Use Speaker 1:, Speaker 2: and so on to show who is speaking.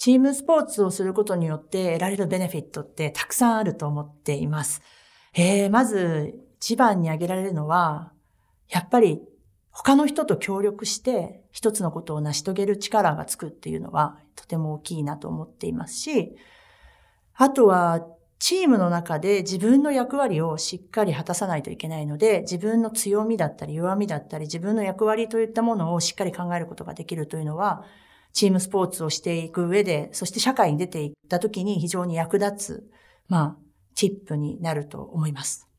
Speaker 1: チームスポーツをすることによって得られるベネフィットってたくさんあると思っています。えー、まず一番に挙げられるのは、やっぱり他の人と協力して一つのことを成し遂げる力がつくっていうのはとても大きいなと思っていますし、あとはチームの中で自分の役割をしっかり果たさないといけないので、自分の強みだったり弱みだったり、自分の役割といったものをしっかり考えることができるというのは、チームスポーツをしていく上で、そして社会に出ていった時に非常に役立つ、
Speaker 2: ま
Speaker 3: あ、
Speaker 1: チップに
Speaker 2: なると思います。